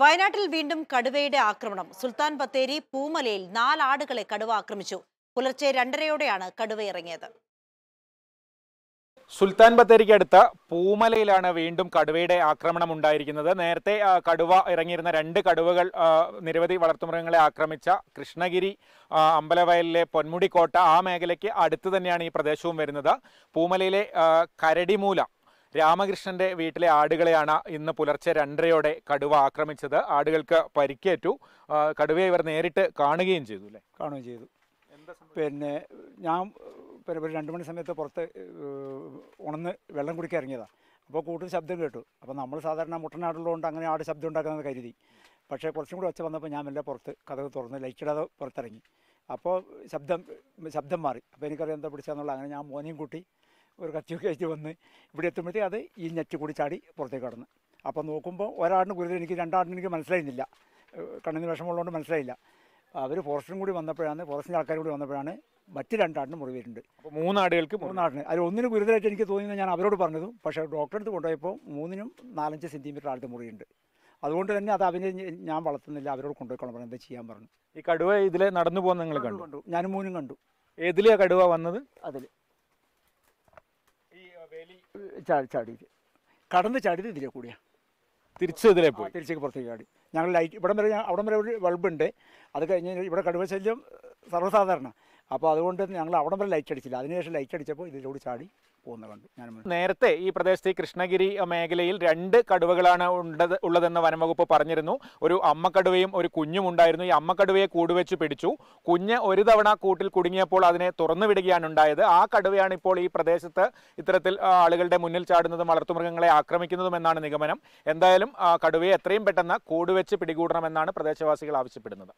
വയനാട്ടിൽ വീണ്ടും കടുവയുടെ ആക്രമണം സുൽത്താൻ ബത്തേരി പൂമലയിൽ നാലാടുകളെ കടുവ ആക്രമിച്ചു പുലർച്ചെ രണ്ടരയോടെയാണ് കടുവ ഇറങ്ങിയത് സുൽത്താൻ ബത്തേരിക്ക് അടുത്ത പൂമലയിലാണ് വീണ്ടും കടുവയുടെ ആക്രമണം ഉണ്ടായിരിക്കുന്നത് നേരത്തെ കടുവ ഇറങ്ങിയിരുന്ന രണ്ട് കടുവകൾ നിരവധി വളർത്തുമൃഗങ്ങളെ ആക്രമിച്ച കൃഷ്ണഗിരി അമ്പലവയലിലെ പൊന്മുടിക്കോട്ട ആ മേഖലയ്ക്ക് അടുത്ത് തന്നെയാണ് ഈ പ്രദേശവും വരുന്നത് പൂമലയിലെ കരടിമൂല രാമകൃഷ്ണന്റെ വീട്ടിലെ ആടുകളെയാണ് ഇന്ന് പുലർച്ചെ രണ്ടരയോടെ കടുവ ആക്രമിച്ചത് ആടുകൾക്ക് പരിക്കേറ്റു കടുവയെ ഇവർ നേരിട്ട് കാണുകയും ചെയ്തു അല്ലേ കാണുകയും ചെയ്തു പിന്നെ ഞാൻ ഒരു രണ്ട് മണി സമയത്ത് പുറത്ത് ഉണന്ന് വെള്ളം കുടിക്കാൻ ഇറങ്ങിയതാണ് അപ്പോൾ കൂട്ടർ ശബ്ദം കേട്ടു അപ്പോൾ നമ്മൾ സാധാരണ മുട്ടനാടുള്ളതുകൊണ്ട് അങ്ങനെ ആട് ശബ്ദം ഉണ്ടാക്കുന്നത് കരുതി പക്ഷേ കുറച്ചും കൂടി ഒച്ച വന്നപ്പോൾ ഞാൻ മെല്ലെ പുറത്ത് കഥകൾ തുറന്ന് ലൈറ്റിടാതെ പുറത്തിറങ്ങി അപ്പോൾ ശബ്ദം ശബ്ദം മാറി അപ്പോൾ എനിക്കറിയാം എന്താ പിടിച്ചാന്നുള്ള അങ്ങനെ ഞാൻ മോനെയും കൂട്ടി ഒരു കത്തിയൊക്കെ ആയിട്ട് വന്ന് ഇവിടെ എത്തുമ്പോഴത്തേക്ക് അത് ഈ ഞെച്ച് കൂടി ചാടി പുറത്തേക്ക് കടന്ന് അപ്പോൾ നോക്കുമ്പോൾ ഒരാടിന് ഗുരുതരം എനിക്ക് രണ്ടാടിന് എനിക്ക് മനസ്സിലായിരുന്നില്ല കണ്ണിന് വിഷമമുള്ളതുകൊണ്ട് മനസ്സിലായില്ല അവർ ഫോറസ്റ്റും കൂടി വന്നപ്പോഴാണ് ഫോറസ്റ്റിൻ്റെ ആൾക്കാർ കൂടി വന്നപ്പോഴാണ് മറ്റ് രണ്ടാടിന് അപ്പോൾ മൂന്നാടുകൾക്ക് മൂന്നാടിന് അതിൽ ഒന്നിന് ഗുരുതരമായിട്ട് എനിക്ക് തോന്നിയത് ഞാൻ അവരോട് പറഞ്ഞതും പക്ഷേ ഡോക്ടറെ അടുത്ത് കൊണ്ടുപോയപ്പോൾ മൂന്നിനും നാലഞ്ച് സെൻറ്റിമീറ്റർ അടുത്ത് മുറിയുണ്ട് അതുകൊണ്ട് തന്നെ അത് അവന് ഞാൻ വളർത്തുന്നില്ല അവരോട് കൊണ്ടുപോയിക്കോളാം പറഞ്ഞു എന്താ ചെയ്യാൻ പറഞ്ഞു ഈ കടുവ ഇതിലെ നടന്നു പോകുന്ന നിങ്ങൾ കണ്ടു കണ്ടു ഞാൻ മൂന്നും കണ്ടു ഏതിലെയാണ് കടുവ വന്നത് അതിൽ ചാടി ചാടി കടന്ന് ചാടി ഇതിലെ കൂടിയാണ് തിരിച്ച് ഇതിലേ പോയി തിരിച്ചേക്ക് പുറത്തേക്ക് ചാടി ഞങ്ങൾ ലൈറ്റ് ഇവിടം വരെ അവിടം വരെ ഒരു ബൾബുണ്ട് അത് കഴിഞ്ഞ് ഇവിടെ കടുവ സർവ്വസാധാരണ അപ്പോൾ അതുകൊണ്ട് ഞങ്ങൾ അവിടെ വരെ ലൈറ്റ് അടിച്ചില്ല അതിനുശേഷം ലൈറ്റ് അടിച്ചപ്പോൾ ഇതിലൂടെ ചാടി പോകുന്ന കണ്ടു ഞാൻ നേരത്തെ ഈ പ്രദേശത്ത് കൃഷ്ണഗിരി മേഖലയിൽ രണ്ട് കടുവകളാണ് ഉണ്ടത് ഉള്ളതെന്ന് വനംവകുപ്പ് പറഞ്ഞിരുന്നു ഒരു അമ്മക്കടുവയും ഒരു കുഞ്ഞും ഉണ്ടായിരുന്നു ഈ അമ്മക്കടുവയെ കൂടുവെച്ച് പിടിച്ചു കുഞ്ഞ് ഒരു തവണ കൂട്ടിൽ കുടുങ്ങിയപ്പോൾ അതിനെ തുറന്നു വിടുകയാണ് ഉണ്ടായത് ആ കടുവയാണ് ഇപ്പോൾ ഈ പ്രദേശത്ത് ഇത്തരത്തിൽ ആളുകളുടെ മുന്നിൽ ചാടുന്നതും വളർത്തുമൃഗങ്ങളെ ആക്രമിക്കുന്നതും എന്നാണ് നിഗമനം എന്തായാലും കടുവയെ എത്രയും പെട്ടെന്ന് കൂടുവെച്ച് പിടികൂടണമെന്നാണ് പ്രദേശവാസികൾ ആവശ്യപ്പെടുന്നത്